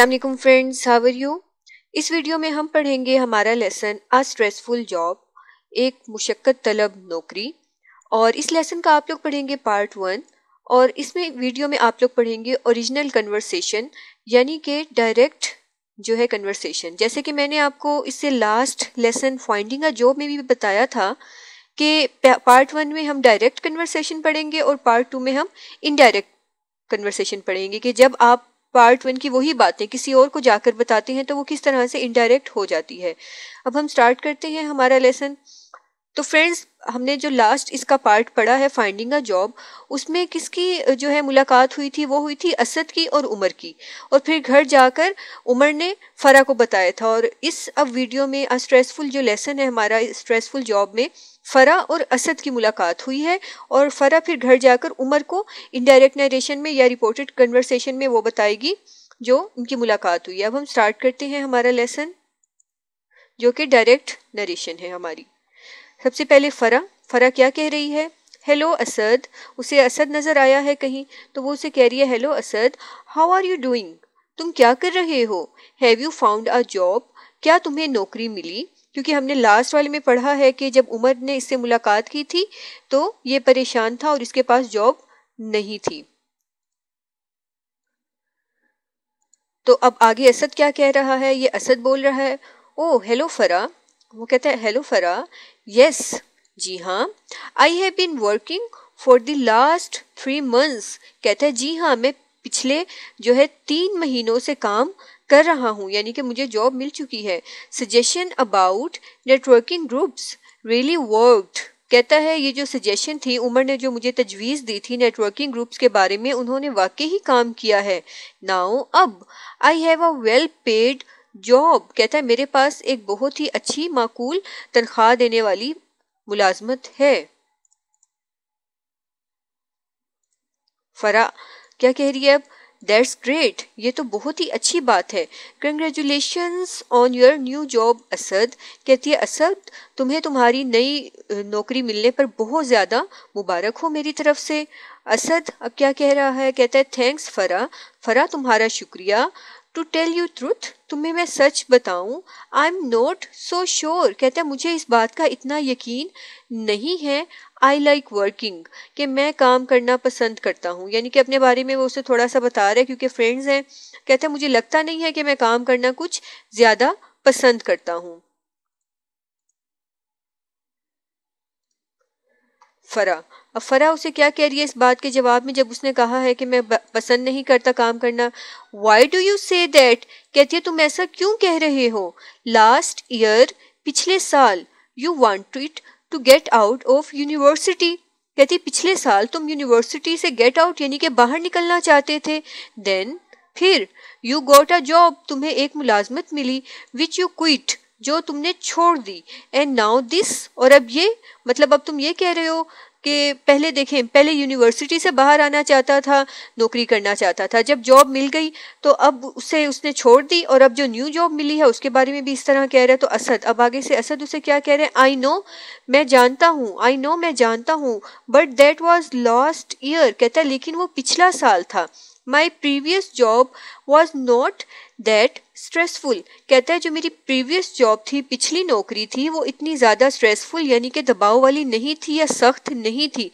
Aslam friends how are you इस video में हम पढ़ेंगे हमारा लेसन अ स्ट्रेसफुल जॉब एक मुशक्क़त तलब नौकरी और इस लेसन का आप लोग पढ़ेंगे पार्ट वन और इसमें वीडियो में आप लोग पढ़ेंगे ओरिजिनल कन्वर्सेशन यानी कि डायरेक्ट जो है कन्वर्सेशन जैसे कि मैंने आपको इससे last lesson finding a job में भी बताया था कि पार्ट वन में हम डायरेक्ट कन्वर्सेशन पढ़ेंगे और पार्ट टू में हम इनडायरेक्ट कन्वर्सेशन पढ़ेंगे कि जब आप पार्ट वन की वही बातें किसी और को जाकर बताते हैं तो वो किस तरह से इनडायरेक्ट हो जाती है अब हम स्टार्ट करते हैं हमारा लेसन तो फ्रेंड्स हमने जो लास्ट इसका पार्ट पढ़ा है फाइंडिंग अ जॉब उसमें किसकी जो है मुलाकात हुई थी वो हुई थी असद की और उमर की और फिर घर जाकर उमर ने फ़रा को बताया था और इस अब वीडियो में स्ट्रेसफुल जो लेसन है हमारा स्ट्रेसफुल जॉब में फ़रा और असद की मुलाकात हुई है और फ़रा फिर घर जाकर उमर को इनडायरेक्ट नरेशन में या रिपोर्टेड कन्वर्सेशन में वो बताएगी जो उनकी मुलाकात हुई है अब हम स्टार्ट करते हैं हमारा लेसन जो कि डायरेक्ट नरेशन है हमारी सबसे पहले फ़रा फ़रा क्या कह रही है हेलो असद उसे असद नज़र आया है कहीं तो वो उसे कह रही है hello Asad how are you doing तुम क्या कर रहे हो have you found a job क्या तुम्हें नौकरी मिली क्योंकि हमने लास्ट वाले में पढ़ा है कि जब उमर ने इससे मुलाकात की थी तो ये परेशान था और इसके पास जॉब नहीं थी तो अब आगे असद क्या कह रहा है ये असद बोल रहा है ओ हेलो फरा वो कहता है हेलो फरा यस जी हाँ I have been working for the last three months कहता है जी हाँ मैं पिछले जो है तीन महीनों से काम कर रहा हूँ यानी कि मुझे जॉब मिल चुकी है suggestion about networking groups really worked कहता है ये जो सजेशन थी उमर ने जो मुझे तजवीज़ दी थी नेटवर्किंग ग्रुप्स के बारे में उन्होंने वाकई ही काम किया है नाउ अब I have a well paid job कहता है मेरे पास एक बहुत ही अच्छी माकूल तनख्वाह देने वाली मुलाजमत है फरा क्या कह रही है अब दैट्स ग्रेट ये तो बहुत ही अच्छी बात है congratulation on your new job Asad कहती है असद तुम्हें तुम्हारी नई नौकरी मिलने पर बहुत ज़्यादा मुबारक हो मेरी तरफ से असद अब क्या कह रहा है कहता है थैंक्स फरा फरा तुम्हारा शुक्रिया टू टेल यू ट्रूथ तुम्हें मैं सच बताऊं I am not so sure कहते हैं मुझे इस बात का इतना यकीन नहीं है आई लाइक वर्किंग कि मैं काम करना पसंद करता हूँ यानी कि अपने बारे में वो उसे थोड़ा सा बता रहा है क्योंकि फ्रेंड्स हैं कहते हैं मुझे लगता नहीं है कि मैं काम करना कुछ ज़्यादा पसंद करता हूँ फ़रा अब फ़रा उसे क्या कह रही है इस बात के जवाब में जब उसने कहा है कि मैं पसंद नहीं करता काम करना why do you say that कहती है तुम ऐसा क्यों कह रहे हो लास्ट ईयर पिछले साल you want it to get out of university कहती पिछले साल तुम यूनिवर्सिटी से गेट आउट यानी कि बाहर निकलना चाहते थे देन फिर यू गोट अ जॉब तुम्हें एक मुलाजमत मिली विच यू क्विट जो तुमने छोड़ दी एंड नाउ दिस और अब ये मतलब अब तुम ये कह रहे हो कि पहले देखें पहले यूनिवर्सिटी से बाहर आना चाहता था नौकरी करना चाहता था जब जॉब मिल गई तो अब उसे उसने छोड़ दी और अब जो न्यू जॉब मिली है उसके बारे में भी इस तरह कह रहा है तो असद अब आगे से असद उसे क्या कह रहे हैं आई नो मैं जानता हूँ आई नो मैं जानता हूँ but that was last year कहता है लेकिन वो पिछला साल था my previous job was not that stressful कहता है जो मेरी प्रीवियस जॉब थी पिछली नौकरी थी वो इतनी ज़्यादा स्ट्रेसफुल यानी कि दबाव वाली नहीं थी या सख्त नहीं थी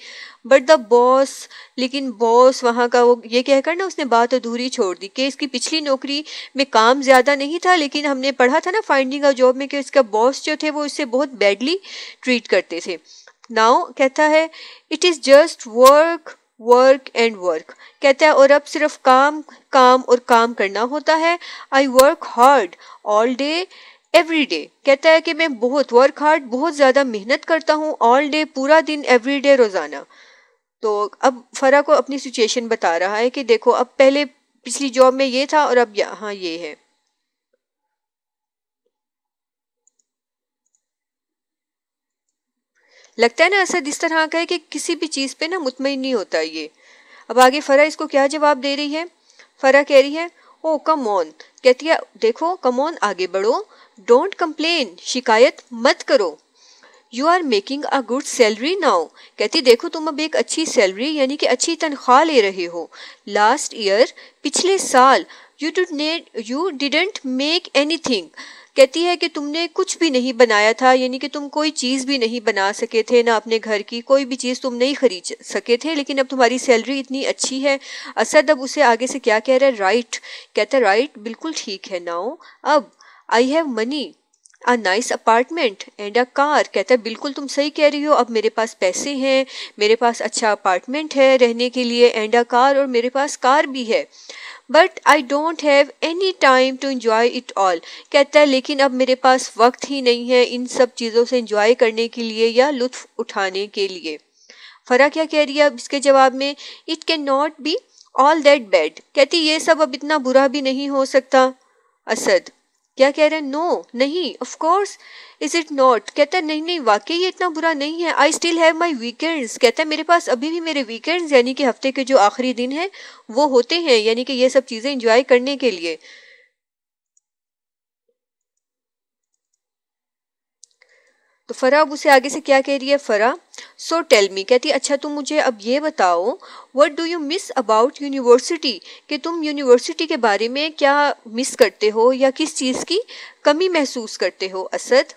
बट द बॉस लेकिन बॉस वहाँ का वो ये कहकर ना उसने बात अधूरी छोड़ दी कि इसकी पिछली नौकरी में काम ज़्यादा नहीं था लेकिन हमने पढ़ा था ना फाइंडिंग अ जॉब में कि इसका बॉस जो थे वो इससे बहुत बैडली ट्रीट करते थे नाउ कहता है it is just work work and work कहता है और अब सिर्फ काम काम और काम करना होता है I work hard all day every day कहता है कि मैं बहुत वर्क हार्ड बहुत ज़्यादा मेहनत करता हूँ ऑल डे पूरा दिन एवरी डे रोज़ाना तो अब फ़रा को अपनी सिचुएशन बता रहा है कि देखो अब पहले पिछली जॉब में ये था और अब यहाँ ये है लगता है ना असद इस तरह का है कि किसी भी चीज़ पे ना मुतमिन नहीं होता ये अब आगे फ़रा इसको क्या जवाब दे रही है फ़रा कह रही है ओ कम ऑन कहती है देखो कम ऑन आगे बढ़ो डोंट कंप्लेन शिकायत मत करो you are making a good salary now कहती देखो तुम अब एक अच्छी सैलरी यानी कि अच्छी तनख्वाह ले रहे हो लास्ट ईयर पिछले साल you did you didn't make anything कहती है कि तुमने कुछ भी नहीं बनाया था यानी कि तुम कोई चीज़ भी नहीं बना सके थे ना अपने घर की कोई भी चीज़ तुम नहीं खरीद सके थे लेकिन अब तुम्हारी सैलरी इतनी अच्छी है असद अब उसे आगे से क्या कह रहा है राइट कहता है राइट बिल्कुल ठीक है नाओ अब I have money a nice apartment and a car कहता है बिल्कुल तुम सही कह रही हो अब मेरे पास पैसे हैं मेरे पास अच्छा अपार्टमेंट है रहने के लिए एंड अ कार और मेरे पास कार भी है but I don't have any time to enjoy it all कहता है लेकिन अब मेरे पास वक्त ही नहीं है इन सब चीज़ों से इन्जॉय करने के लिए या लुत्फ उठाने के लिए फ़रा क्या कह रही है अब इसके जवाब में it can not be all that bad कहती ये सब अब इतना बुरा भी नहीं हो सकता असद क्या कह रहे हैं नो नहीं of course is it not कहता है नहीं नहीं वाकई ये इतना बुरा नहीं है I still have my weekends कहता है मेरे पास अभी भी मेरे वीकेंड्स यानी कि हफ्ते के जो आखिरी दिन हैं वो होते हैं यानी कि ये सब चीज़ें इंजॉय करने के लिए तो फरा अब उसे आगे से क्या कह रही है फरा सो टेल मी कहती अच्छा तुम मुझे अब ये बताओ what do you miss about university कि तुम यूनिवर्सिटी के बारे में क्या मिस करते हो या किस चीज़ की कमी महसूस करते हो असद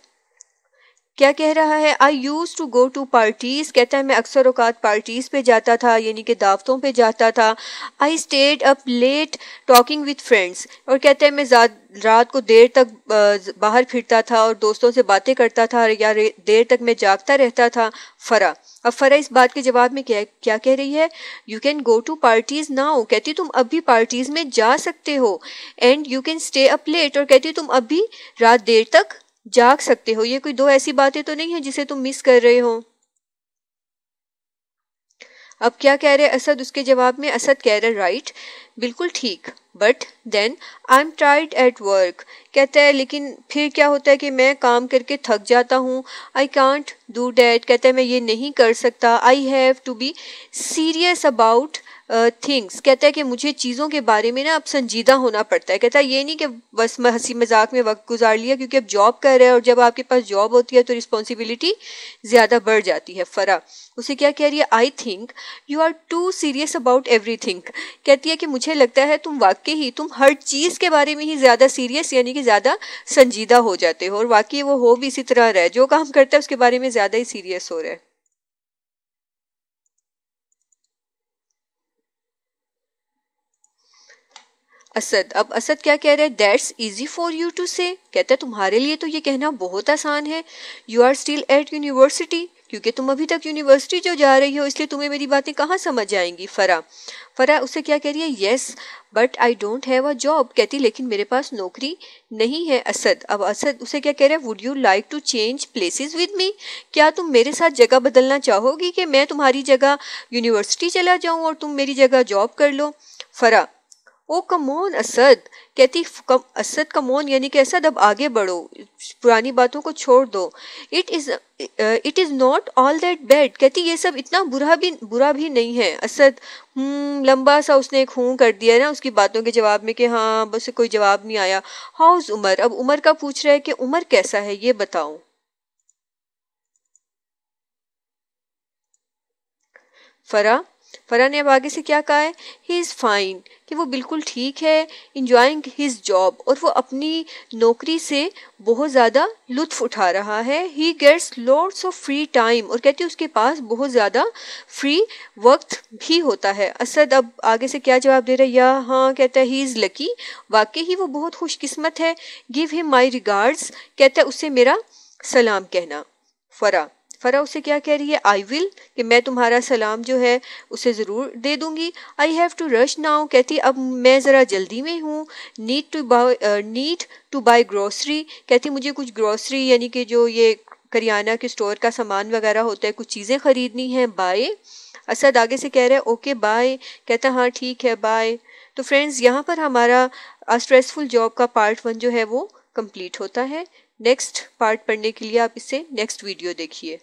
क्या कह रहा है I used to go to parties कहता है मैं अक्सर अवकात पार्टीज़ पे जाता था यानी कि दावतों पे जाता था I stayed up late talking with friends और कहता है मैं रात को देर तक बाहर फिरता था और दोस्तों से बातें करता था या देर तक मैं जागता रहता था फ़रा अब फ़रा इस बात के जवाब में क्या क्या कह रही है you can go to parties now कहती तुम अब भी पार्टीज़ में जा सकते हो and you can stay up late और कहती तुम अब भी रात देर तक जाग सकते हो ये कोई दो ऐसी बातें तो नहीं है जिसे तुम मिस कर रहे हो अब क्या कह रहे असद उसके जवाब में असद कह रहे राइट बिल्कुल ठीक but then I am tired at work कहता है लेकिन फिर क्या होता है कि मैं काम करके थक जाता हूँ आई कांट डू डैट कहता है मैं ये नहीं कर सकता I have to be serious about things uh, कहता है कि मुझे चीज़ों के बारे में ना अब संजीदा होना पड़ता है कहता है ये नहीं कि बस हंसी मजाक में वक्त गुजार लिया क्योंकि अब जॉब कर रहा है और जब आपके पास जॉब होती है तो रिस्पॉन्सिबिलिटी ज़्यादा बढ़ जाती है फ़रा उसे क्या कह रही है I think you are too serious about everything कहती है कि मुझे लगता है तुम वाकई ही तुम हर चीज़ के बारे में ही ज़्यादा सीरियस यानी कि ज़्यादा संजीदा हो जाते हो और वाकई वो हो भी इसी तरह रहे जो काम करता है उसके बारे में ज़्यादा ही सीरियस हो रहा है असद अब असद क्या कह रहे हैं that's easy for you to say कहता है तुम्हारे लिए तो ये कहना बहुत आसान है you are still at university क्योंकि तुम अभी तक यूनिवर्सिटी जो जा रही हो इसलिए तुम्हें मेरी बातें कहाँ समझ आएंगी फ़रा फ़रा उसे क्या कह रही है yes but I don't have a job कहती लेकिन मेरे पास नौकरी नहीं है असद अब असद उसे क्या कह रहा है would you like to change places with me क्या तुम मेरे साथ जगह बदलना चाहोगी कि मैं तुम्हारी जगह यूनिवर्सिटी चला जाऊँ और तुम मेरी जगह जॉब कर लो फ़रा ओ कमोन असद कहती कम, असद कमोन यानी कि असद अब आगे बढ़ो पुरानी बातों को छोड़ दो it is it is not all that bad कहती ये सब इतना बुरा भी बुरा भी नहीं है असद हम्म, लंबा सा उसने एक हूँ कर दिया ना उसकी बातों के जवाब में कि हाँ बस कोई जवाब नहीं आया हाउस उमर अब उमर का पूछ रहा है कि उमर कैसा है ये बताओ फरा फ़रा ने अब आगे से क्या कहा है ही इज़ फाइन कि वो बिल्कुल ठीक है इंजॉइंग हिज जॉब और वो अपनी नौकरी से बहुत ज़्यादा लुत्फ उठा रहा है he gets lots of free time और कहती है उसके पास बहुत ज़्यादा फ्री वक्त भी होता है असद अब आगे से क्या जवाब दे रहा है या हाँ कहता है ही इज़ लकी वाकई ही वो बहुत खुशकिस्मत है गिव हिम माई रिगार्ड्स कहता है उससे मेरा सलाम कहना फरा फ़रा उसे क्या कह रही है आई विल कि मैं तुम्हारा सलाम जो है उसे ज़रूर दे दूँगी I have to rush now कहती अब मैं ज़रा जल्दी में हूँ need to need to buy grocery कहती मुझे कुछ ग्रॉसरी यानी कि जो ये करियाना के स्टोर का सामान वगैरह होता है कुछ चीज़ें ख़रीदनी हैं बाय असद आगे से कह रहे हैं ओके बाय कहता हाँ ठीक है बाय तो फ्रेंड्स यहाँ पर हमारा स्ट्रेसफुल जॉब का पार्ट वन जो है वो कंप्लीट होता है नेक्स्ट पार्ट पढ़ने के लिए आप इसे नेक्स्ट वीडियो देखिए